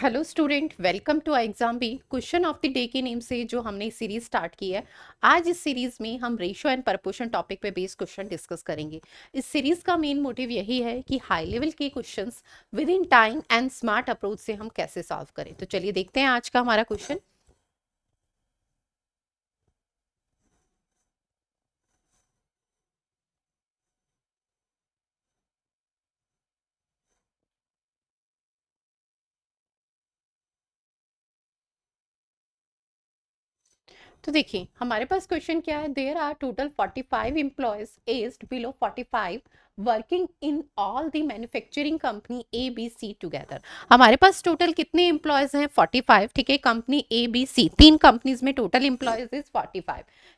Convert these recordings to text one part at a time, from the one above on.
Hello student welcome to I exam B question of the day के name से जो हमने सीरीज स्टार्ट की है आज इस सीरीज में हम रेशियो एंड परपोशन टॉपिक पे बेस्ड क्वेश्चन डिस्कस करेंगे इस सीरीज का मेन मोटिव यही है कि हाई लेवल के questions within time and smart approach से हम कैसे सॉल्व करें तो चलिए देखते हैं आज का हमारा क्वेश्चन तो देखिए हमारे पास क्वेश्चन क्या है there are total forty five age below forty five working in all the manufacturing company A B C together हमारे पास टोटल कितने एम्प्लॉयज हैं 45 ठीक है कंपनी ए बी सी तीन कंपनीज में टोटल एम्प्लॉयज इज 45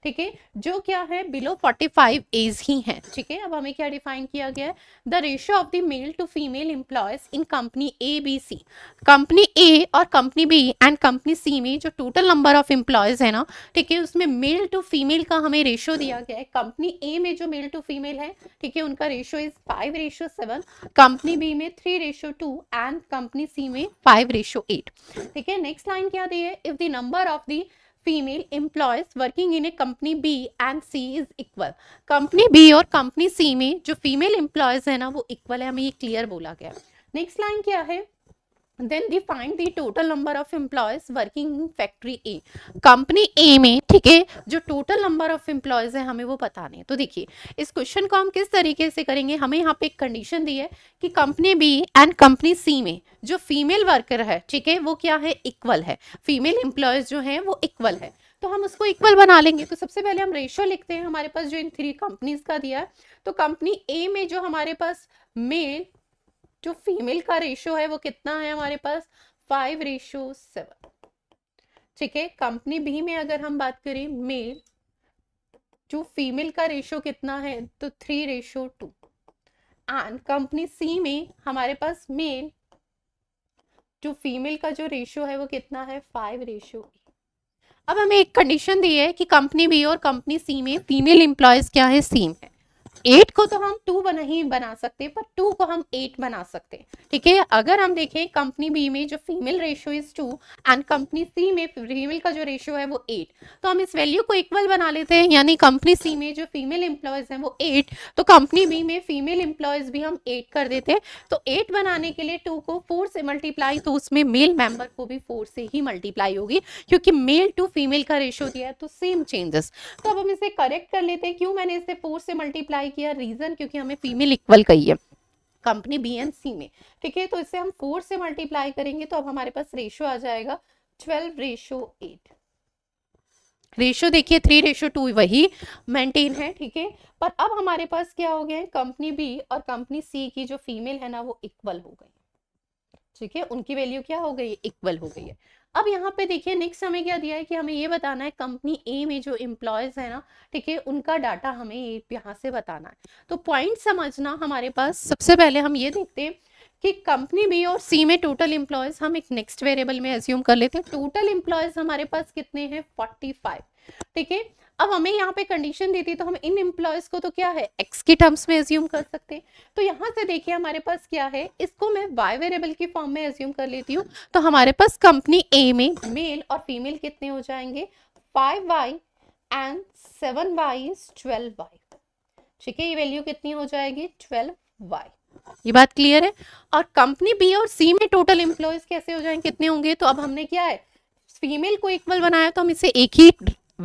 ठीक है जो क्या है बिलो 45 एज ही हैं ठीक है अब हमें क्या डिफाइन किया गया है the ratio of the male to female employees in company A B C company A और company B and company C में जो टोटल नंबर ऑफ एम्प्लॉयज है ना ठीक है उसमें मेल टू फीमेल का हमें रेशियो दिया गया है कंपनी ए में जो मेल टू फीमेल है ठीक है उनका ratio is five ratio seven company B में three ratio two and company C में फाइव रेशो एट ठीक है नेक्स्ट लाइन क्या दी है if the number of the female employees working in A company B and C is equal company B और company C में जो female employees है ना वो इक्वल है हमें ये क्लियर बोला गया नेक्स्ट लाइन क्या है then the find the total number of employees working in factory A company A में ठीक है जो टोटल नंबर ऑफ एम्प्लॉयज है हमें वो पता नहीं तो देखिए इस क्वेश्चन को हम किस तरीके से करेंगे हमें यहाँ पे एक कंडीशन दी है कि company B and company C में जो फीमेल वर्कर है ठीक है वो क्या है इक्वल है फीमेल एम्प्लॉयज जो है वो इक्वल है तो हम उसको इक्वल बना लेंगे तो सबसे पहले हम रेशियो लिखते हैं हमारे पास जो इन थ्री कंपनीज का दिया है तो कंपनी ए में जो हमारे पास मेल जो फीमेल का रेशो है वो कितना है हमारे पास फाइव रेशो सेवन ठीक है कंपनी बी में अगर हम बात करें मेल जो फीमेल का रेशो कितना है तो three ratio two and company C में हमारे पास मेल जो फीमेल का जो रेशो है वो कितना है फाइव रेशो अब हमें एक कंडीशन दी है कि कंपनी बी और कंपनी सी में फीमेल इंप्लॉयज क्या है सेम है एट को तो हम टू बना ही बना सकते पर टू को हम एट बना सकते हैं ठीक है अगर हम देखें कंपनी बी में जो female ratio is two and company C में फीमेल का जो रेशियो है वो एट तो हम इस वैल्यू को इक्वल बना लेते हैं यानी कंपनी सी में जो फीमेल एम्प्लॉयज हैं वो एट तो कंपनी बी में फीमेल एम्प्लॉयज भी हम एट कर देते हैं तो एट बनाने के लिए टू को फोर से मल्टीप्लाई तो उसमें मेल मेंबर को भी फोर से ही मल्टीप्लाई होगी क्योंकि मेल टू फीमेल का रेशियो दिया है तो सेम चेंजेस तो अब हम इसे करेक्ट कर लेते हैं क्यों मैंने इसे फोर से मल्टीप्लाई अप्लाई किया रीजन क्योंकि हमें फीमेल इक्वल कही है कंपनी बी एंड सी में ठीक है तो इससे हम फोर से मल्टीप्लाई करेंगे तो अब हमारे पास रेशो आ जाएगा ट्वेल्व रेशो एट रेशो देखिए थ्री रेशो टू वही मेंटेन है ठीक है पर अब हमारे पास क्या हो गया है कंपनी बी और कंपनी सी की जो फीमेल है ना वो इक्वल हो गई ठीक है उनकी वैल्यू क्या हो गई इक्वल हो गई है अब यहाँ पे देखिए नेक्स्ट हमें क्या दिया है कि हमें ये बताना है कंपनी ए में जो एम्प्लॉयज़ है ना ठीक है उनका डाटा हमें यहाँ से बताना है तो पॉइंट समझना हमारे पास सबसे पहले हम ये देखते हैं कि कंपनी बी और सी में टोटल इंप्लॉयज हम एक नेक्स्ट वेरिएबल में एज्यूम कर लेते हैं टोटल इंप्लॉयज हमारे पास कितने हैं फोर्टी फाइव ठीक है अब हमें यहाँ पे कंडीशन देती है तो हम इन एम्प्लॉयज़ को तो क्या है एक्स के टर्म्स में एज्यूम कर सकते हैं तो यहाँ से देखिए हमारे पास क्या है इसको मैं वाई वेरिएबल की फॉर्म में एज्यूम कर लेती हूँ तो हमारे पास कंपनी ए में मेल और फीमेल कितने हो जाएंगे five Y and seven Y is twelve Y ठीक है ये वैल्यू कितनी हो जाएगी ट्वेल्व वाई ये बात क्लियर है और कंपनी बी और सी में टोटल एम्प्लॉयज कैसे हो जाएंगे कितने होंगे तो अब हमने क्या है फीमेल को इक्वल बनाया तो हम इसे एक ही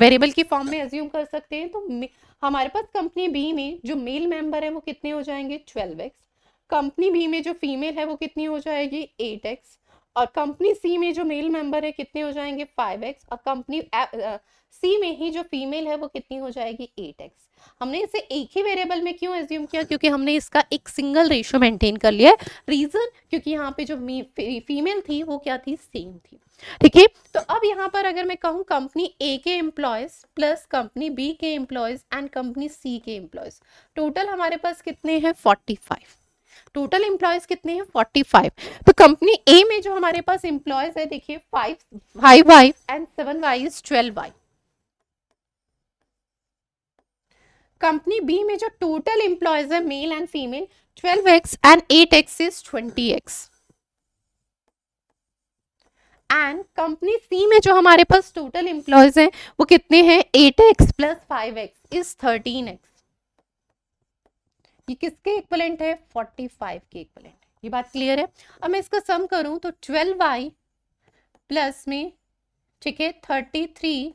वेरिएबल के फॉर्म में एज्यूम कर सकते हैं तो हमारे पास कंपनी बी में जो मेल मेंबर है वो कितने हो जाएंगे ट्वेल्व एक्स कंपनी बी में जो फीमेल है वो कितनी हो जाएगी एट एक्स और कंपनी सी में जो मेल मेंबर है कितने हो जाएंगे फाइव एक्स और कंपनी सी में ही जो फीमेल है वो कितनी हो जाएगी एट एक्स हमने इसे एक ही वेरिएबल में क्यों एज्यूम किया क्योंकि हमने इसका एक सिंगल रेशियो मेंटेन कर लिया है रीज़न क्योंकि यहाँ पे जो फीमेल थी वो क्या थी सेम थी ठीक है तो अब यहाँ पर अगर मैं कहूँ कंपनी ए के एम्प्लॉयज़ प्लस कंपनी बी के एम्प्लॉयज़ एंड कंपनी सी के एम्प्लॉयज़ टोटल हमारे पास कितने हैं फोर्टी फाइव टोटल एम्प्लॉयज कितने हैं 45 तो कंपनी ए में जो हमारे पास एम्प्लॉयज है देखिए five five y and seven y is twelve y company B में जो टोटल इंप्लॉयज है male and female twelve x and eight x is twenty x and company C में जो हमारे पास टोटल इंप्लॉयज हैं वो कितने हैं eight x plus five x is thirteen x ये किसके इक्वलेंट है 45 के इक्वलेंट ये बात क्लियर है अब मैं इसका सम करूं तो 12y प्लस में ठीक है 33x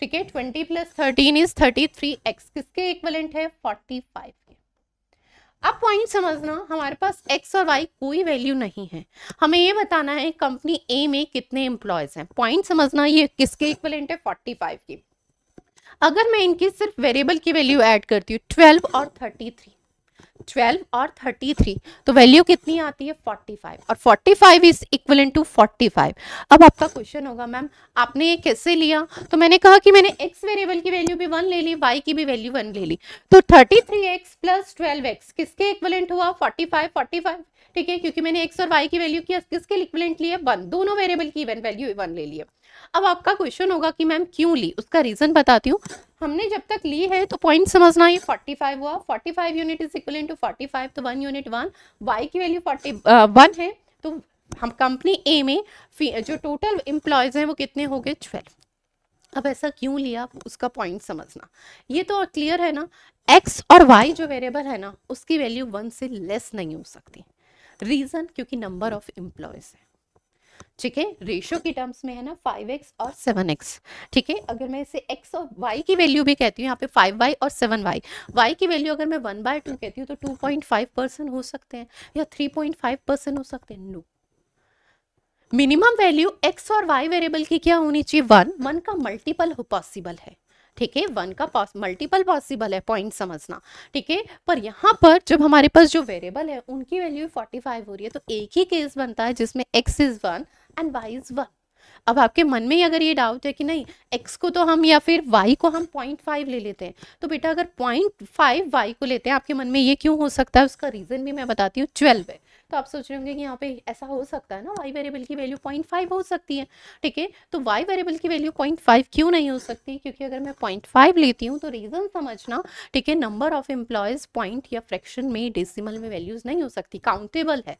ठीक है 20 प्लस 13 इज 33x किसके इक्वलेंट है 45 के अब पॉइंट समझना हमारे पास x और y कोई वैल्यू नहीं है हमें ये बताना है कंपनी ए में कितने एम्प्लॉयज़ हैं पॉइंट समझना ये किसके इक्वलेंट है 45 के अगर मैं इनकी सिर्फ वेरिएबल की वैल्यू ऐड करती हूँ ट्वेल्व और थर्टी थ्री ट्वेल्व और थर्टी थ्री तो वैल्यू कितनी आती है फोर्टी फाइव और forty five is equal to forty five अब आपका क्वेश्चन होगा मैम आपने ये कैसे लिया तो मैंने कहा कि मैंने एक्स वेरिएबल की वैल्यू भी वन ले ली वाई की भी वैल्यू वन ले ली तो thirty three x plus twelve x किसके इक्वलेंट हुआ फोर्टी फाइव फोर्टी फाइव ठीक है क्योंकि मैंने एक्स और वाई की वैल्यू किया किसके इक्विवेलेंट लिए वन दोनों वेरिएबल की इवन वैल्यू वन ले लिए अब आपका क्वेश्चन होगा कि मैम क्यों ली उसका रीज़न बताती हूँ हमने जब तक ली है तो पॉइंट समझना ये 45 हुआ 45 यूनिट इज इक्वल टू 45 तो वन यूनिट वन वाई की वैल्यू फोर्टी वन है तो हम कंपनी ए में जो टोटल एम्प्लॉयज़ हैं वो कितने हो गए ट्वेल्व अब ऐसा क्यों लिया उसका पॉइंट समझना ये तो क्लियर है ना एक्स और वाई जो वेरिएबल है ना उसकी वैल्यू वन से लेस नहीं हो सकती रीज़न क्योंकि नंबर हम्म। ऑफ एम्प्लॉयज़ है ठीक है रेशियो के टर्म्स में है ना फाइव एक्स और सेवन एक्स ठीक है अगर मैं इसे एक्स और वाई की वैल्यू भी कहती हूँ यहाँ पे फाइव वाई और सेवन वाई वाई की वैल्यू अगर मैं वन बाय टू कहती हूँ तो टू पॉइंट फाइव परसेंट हो सकते हैं या थ्री पॉइंट फाइव परसेंट हो सकते हैं नो मिनिमम वैल्यू एक्स और वाई वेरिएबल की क्या होनी चाहिए वन वन का मल्टीपल पॉसिबल है ठीक है वन का पॉस मल्टीपल पॉसिबल है पॉइंट समझना ठीक है पर यहाँ पर जब हमारे पास जो वेरिएबल है उनकी वैल्यू फोर्टी फाइव हो रही है तो एक ही केस बनता है जिसमें x is one and y is one अब आपके मन में ही अगर ये डाउट है कि नहीं x को तो हम या फिर y को हम पॉइंट फाइव ले लेते हैं तो बेटा अगर पॉइंट फाइव वाई को लेते हैं आपके मन में ये क्यों हो सकता है उसका रीज़न भी मैं बताती हूँ ट्वेल्व है तो आप सोच रहे होंगे कि यहाँ पे ऐसा हो सकता है ना वाई वेरिएबल की वैल्यू पॉइंट फाइव हो सकती है ठीक है तो वाई वेरिएबल की वैल्यू पॉइंट फाइव क्यों नहीं हो सकती क्योंकि अगर मैं पॉइंट फाइव लेती हूँ तो रीज़न समझना ठीक है नंबर ऑफ एम्प्लॉयज़ पॉइंट या फ्रैक्शन में डेसिमल में वैल्यूज़ नहीं हो सकती काउंटेबल है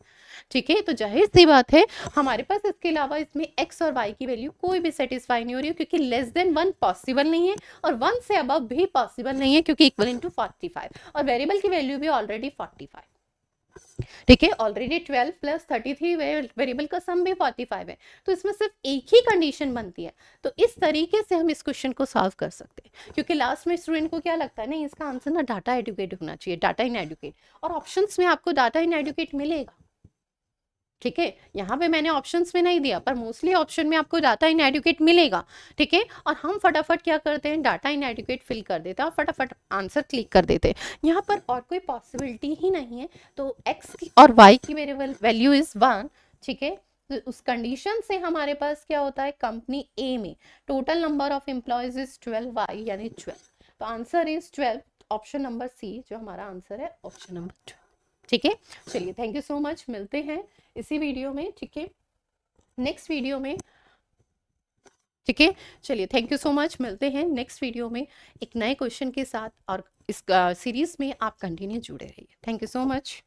ठीक है तो जाहिर सी बात है हमारे पास इसके अलावा इसमें एक्स और वाई की वैल्यू कोई भी सेटिस्फाई नहीं हो रही है क्योंकि लेस देन वन पॉसिबल नहीं है और वन से अबव भी पॉसिबल नहीं है क्योंकि इक्वल इंटू फोर्टी फाइव और वेरिएबल की वैल्यू भी ऑलरेडी फोर्टी फाइव ठीक है already twelve plus thirty three variable का सम भी फोर्टी फाइव है तो इसमें सिर्फ एक ही कंडीशन बनती है तो इस तरीके से हम इस क्वेश्चन को सॉल्व कर सकते हैं क्योंकि लास्ट में स्टूडेंट को क्या लगता है नहीं इसका आंसर ना डाटा एडुकेट होना चाहिए डाटा इन एडुकेट और ऑप्शन में आपको डाटा इन एडुकेट मिलेगा ठीक है यहाँ पे मैंने ऑप्शंस में नहीं दिया पर मोस्टली ऑप्शन में आपको डाटा इन एडुकेट मिलेगा ठीक है और हम फटाफट क्या करते हैं डाटा इन एडुकेट फिल कर देते हैं और फटाफट आंसर क्लिक कर देते हैं यहाँ पर और कोई पॉसिबिलिटी ही नहीं है तो एक्स की और वाई की मेरे वैल्यू इज़ वन ठीक है तो उस कंडीशन से हमारे पास क्या होता है कंपनी ए में total number of employees is twelve y यानी ट्वेल्व तो answer is twelve option number C जो हमारा आंसर है ऑप्शन नंबर ट्वेल्व ठीक है चलिए थैंक यू सो मच मिलते हैं इसी वीडियो में ठीक है नेक्स्ट वीडियो में ठीक है चलिए थैंक यू सो मच मिलते हैं नेक्स्ट वीडियो में एक नए क्वेश्चन के साथ और इस सीरीज़ में आप कंटिन्यू जुड़े रहिए थैंक यू सो मच